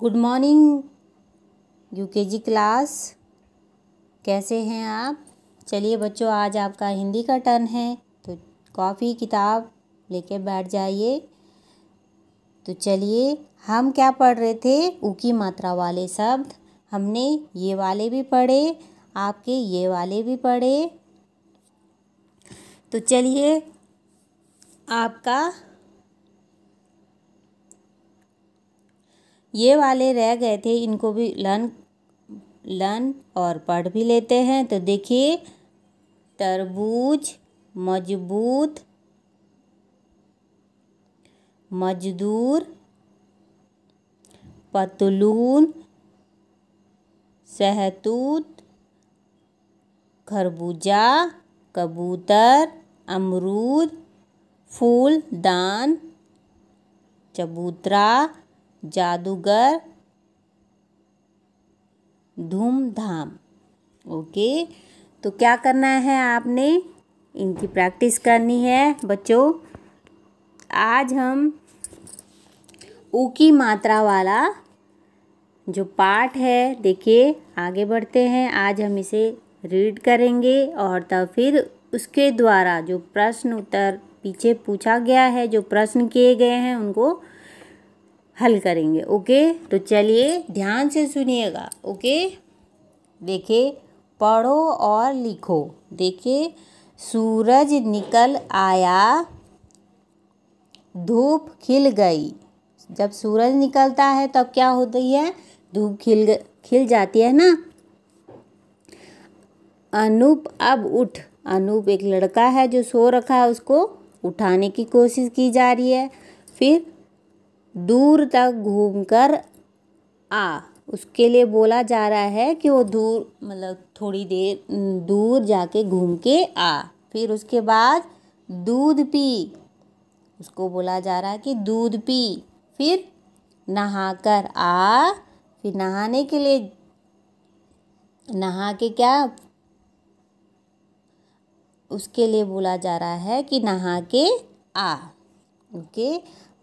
good morning UKG class कैसे हैं आप चलिए बच्चों आज आपका हिंदी का टर्न है तो कॉपी किताब लेके बैठ जाइए तो चलिए हम क्या पढ़ रहे थे ऊकी मात्रा वाले शब्द हमने ये वाले भी पढ़े आपके ये वाले भी पढ़े तो चलिए आपका ये वाले रह गए थे इनको भी लर्न लर्न और पढ़ भी लेते हैं तो देखिए तरबूज मजबूत मजदूर पतलून सहतूत खरबूजा कबूतर अमरूद फूलदान चबूतरा जादूगर धूमधाम ओके तो क्या करना है आपने इनकी प्रैक्टिस करनी है बच्चों आज हम ऊ की मात्रा वाला जो पाठ है देखिए आगे बढ़ते हैं आज हम इसे रीड करेंगे और तब फिर उसके द्वारा जो प्रश्न उत्तर पीछे पूछा गया है जो प्रश्न किए गए हैं उनको हल करेंगे ओके तो चलिए ध्यान से सुनिएगा ओके देखिए पढ़ो और लिखो देखिए सूरज निकल आया धूप खिल गई जब सूरज निकलता है तब क्या होती है धूप खिल खिल जाती है ना अनूप अब उठ अनूप एक लड़का है जो सो रखा है उसको उठाने की कोशिश की जा रही है फिर दूर तक घूमकर आ उसके लिए बोला जा रहा है कि वो दूर मतलब थोड़ी देर दूर जाके घूम के आ फिर उसके बाद दूध पी उसको बोला जा रहा है कि दूध पी फिर नहाकर आ फिर नहाने के लिए नहा के क्या उसके लिए बोला जा रहा है कि नहा के आ ओके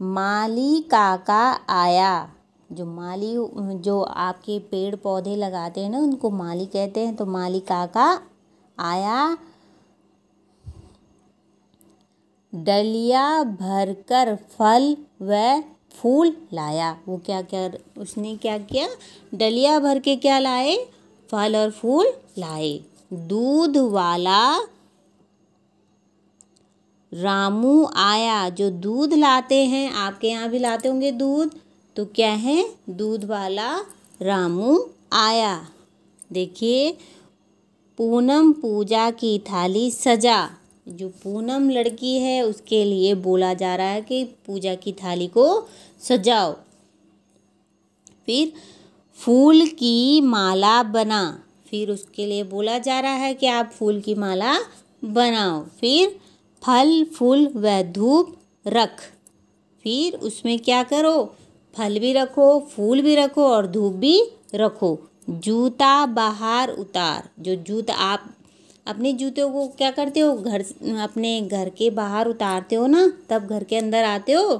माली काका आया जो माली जो आपके पेड़ पौधे लगाते हैं ना उनको माली कहते हैं तो माली काका आया डलिया भरकर फल व फूल लाया वो क्या क्या उसने क्या किया डलिया भर के क्या लाए फल और फूल लाए दूध वाला रामू आया जो दूध लाते हैं आपके यहाँ भी लाते होंगे दूध तो क्या है दूध वाला रामू आया देखिए पूनम पूजा की थाली सजा जो पूनम लड़की है उसके लिए बोला जा रहा है कि पूजा की थाली को सजाओ फिर फूल की माला बना फिर उसके लिए बोला जा रहा है कि आप फूल की माला बनाओ फिर फल फूल व धूप रख फिर उसमें क्या करो फल भी रखो फूल भी रखो और धूप भी रखो जूता बाहर उतार जो जूता आप अपने जूतों को क्या करते हो घर अपने घर के बाहर उतारते हो ना तब घर के अंदर आते हो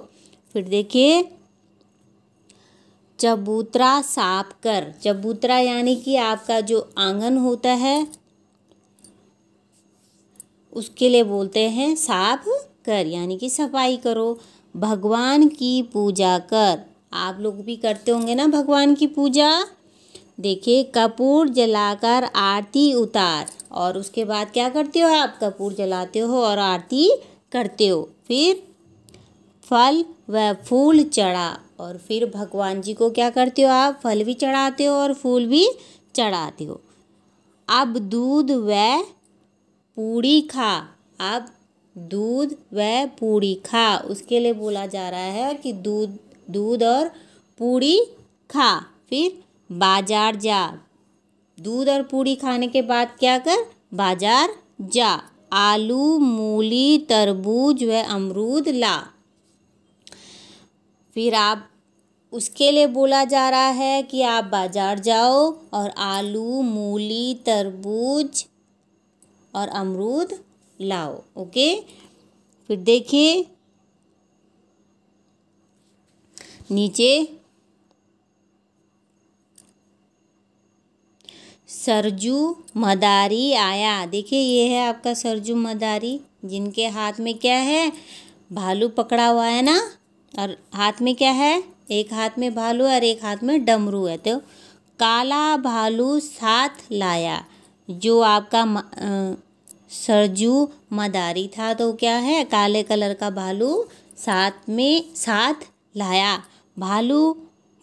फिर देखिए चबूतरा साफ कर चबूतरा यानी कि आपका जो आंगन होता है उसके लिए बोलते हैं साफ कर यानी कि सफाई करो भगवान की पूजा कर आप लोग भी करते होंगे ना भगवान की पूजा देखिए कपूर जलाकर आरती उतार और उसके बाद क्या करते हो आप कपूर जलाते हो और आरती करते हो फिर फल व फूल चढ़ा और फिर भगवान जी को क्या करते हो आप फल भी चढ़ाते हो और फूल भी चढ़ाते हो अब दूध व पूड़ी खा आप दूध व पूड़ी खा उसके लिए बोला जा रहा है कि दूध दूध और पूड़ी खा फिर बाजार जा दूध और पूड़ी खाने के बाद क्या कर बाजार जा आलू मूली तरबूज व अमरूद ला फिर आप उसके लिए बोला जा रहा है कि आप बाजार जाओ और आलू मूली तरबूज और अमरूद लाओ ओके फिर देखिए नीचे सरजू मदारी आया देखिए ये है आपका सरजू मदारी जिनके हाथ में क्या है भालू पकड़ा हुआ है ना और हाथ में क्या है एक हाथ में भालू और एक हाथ में डमरू है तो काला भालू साथ लाया जो आपका सरजू मदारी था तो क्या है काले कलर का भालू साथ में साथ लाया भालू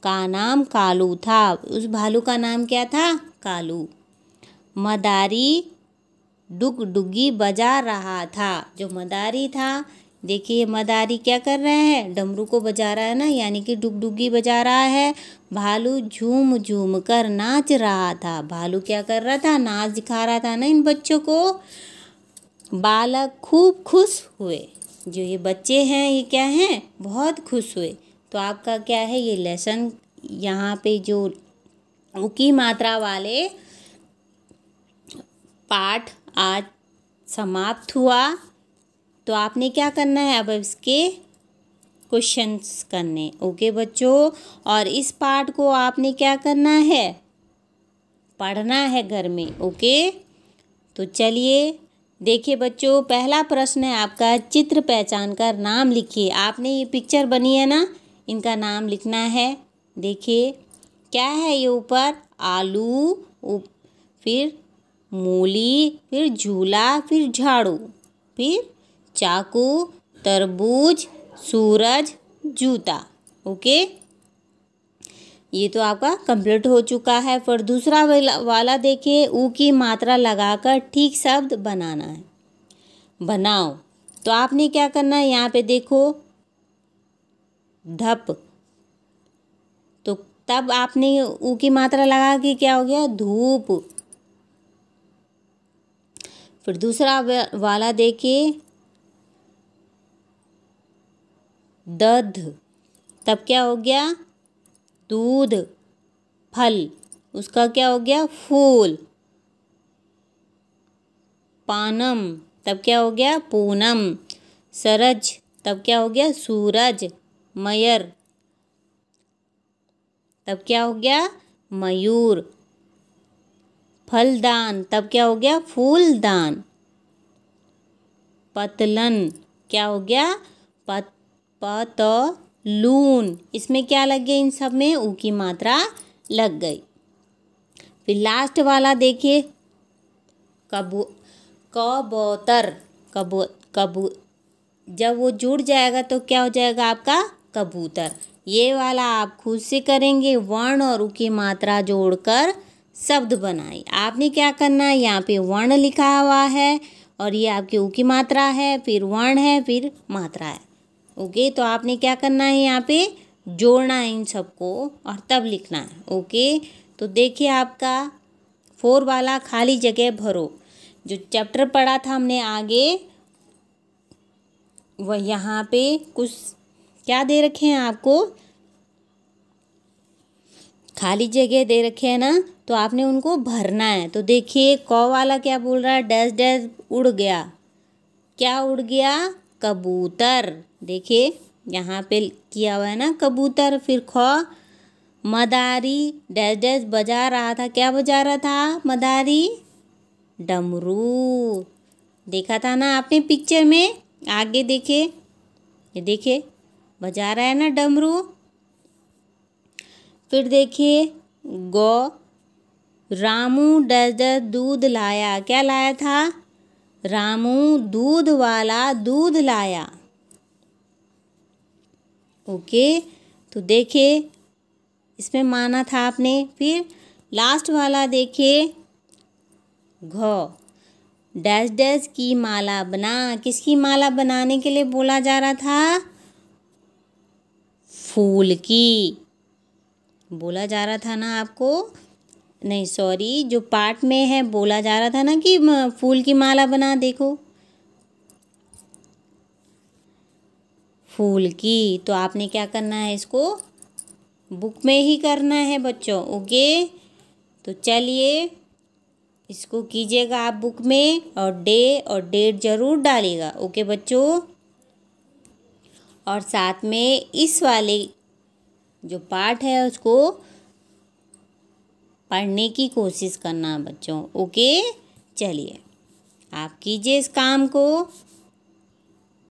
का नाम कालू था उस भालू का नाम क्या था कालू मदारी डुग डुगी बजा रहा था जो मदारी था देखिए मदारी क्या कर रहा है डमरू को बजा रहा है ना यानी कि डुगडुगी बजा रहा है भालू झूम झूम कर नाच रहा था भालू क्या कर रहा था नाच दिखा रहा था ना इन बच्चों को बालक खूब खुश हुए जो ये बच्चे हैं ये क्या हैं बहुत खुश हुए तो आपका क्या है ये लेसन यहाँ पे जो उकी मात्रा वाले पाठ आज समाप्त हुआ तो आपने क्या करना है अब इसके क्वेश्चंस करने ओके बच्चों और इस पार्ट को आपने क्या करना है पढ़ना है घर में ओके तो चलिए देखिए बच्चों पहला प्रश्न है आपका चित्र पहचान कर नाम लिखिए आपने ये पिक्चर बनी है ना इनका नाम लिखना है देखिए क्या है ये ऊपर आलू उप, फिर मूली फिर झूला फिर झाड़ू फिर चाकू तरबूज सूरज जूता ओके ये तो आपका कंप्लीट हो चुका है फिर दूसरा वाला देखिए ऊ की मात्रा लगाकर ठीक शब्द बनाना है बनाओ तो आपने क्या करना है यहाँ पे देखो धप तो तब आपने ऊ की मात्रा लगा के क्या हो गया धूप फिर दूसरा वाला देखिए दध तब क्या हो गया दूध फल उसका क्या हो गया फूल पानम तब क्या हो गया पूनम सरज तब क्या हो गया सूरज मयर तब क्या हो गया मयूर फलदान तब क्या हो गया फूलदान पतलन क्या हो गया पत पत लून इसमें क्या लग गया इन सब में ऊ की मात्रा लग गई फिर लास्ट वाला देखिए कबू कबूतर कबू कबू जब वो जुड़ जाएगा तो क्या हो जाएगा आपका कबूतर ये वाला आप खुद से करेंगे वर्ण और ऊ की मात्रा जोड़कर शब्द बनाए आपने क्या करना है यहाँ पे वर्ण लिखा हुआ है और ये आपकी ऊ की मात्रा है फिर वर्ण है फिर मात्रा है ओके तो आपने क्या करना है यहाँ पे जोड़ना है इन सबको और तब लिखना है ओके तो देखिए आपका फोर वाला खाली जगह भरो जो चैप्टर पढ़ा था हमने आगे वह यहाँ पे कुछ क्या दे रखे हैं आपको खाली जगह दे रखे हैं ना तो आपने उनको भरना है तो देखिए कौ वाला क्या बोल रहा है डैश डैश उड़ गया क्या उड़ गया कबूतर देखिए यहाँ पे किया हुआ है ना कबूतर फिर ख मदारी डैश डैश बजा रहा था क्या बजा रहा था मदारी डमरू देखा था ना आपने पिक्चर में आगे देखे ये देखे बजा रहा है ना डमरू फिर देखिए गौ रामू डैश डैश दूध लाया क्या लाया था रामू दूध वाला दूध लाया ओके तो देखिए इसमें माना था आपने फिर लास्ट वाला देखिए घ डैश डैश की माला बना किसकी माला बनाने के लिए बोला जा रहा था फूल की बोला जा रहा था ना आपको नहीं सॉरी जो पार्ट में है बोला जा रहा था ना कि फूल की माला बना देखो फूल की तो आपने क्या करना है इसको बुक में ही करना है बच्चों ओके तो चलिए इसको कीजिएगा आप बुक में और डे और डेट ज़रूर डालिएगा ओके बच्चों और साथ में इस वाले जो पार्ट है उसको पढ़ने की कोशिश करना बच्चों ओके चलिए आप कीजिए इस काम को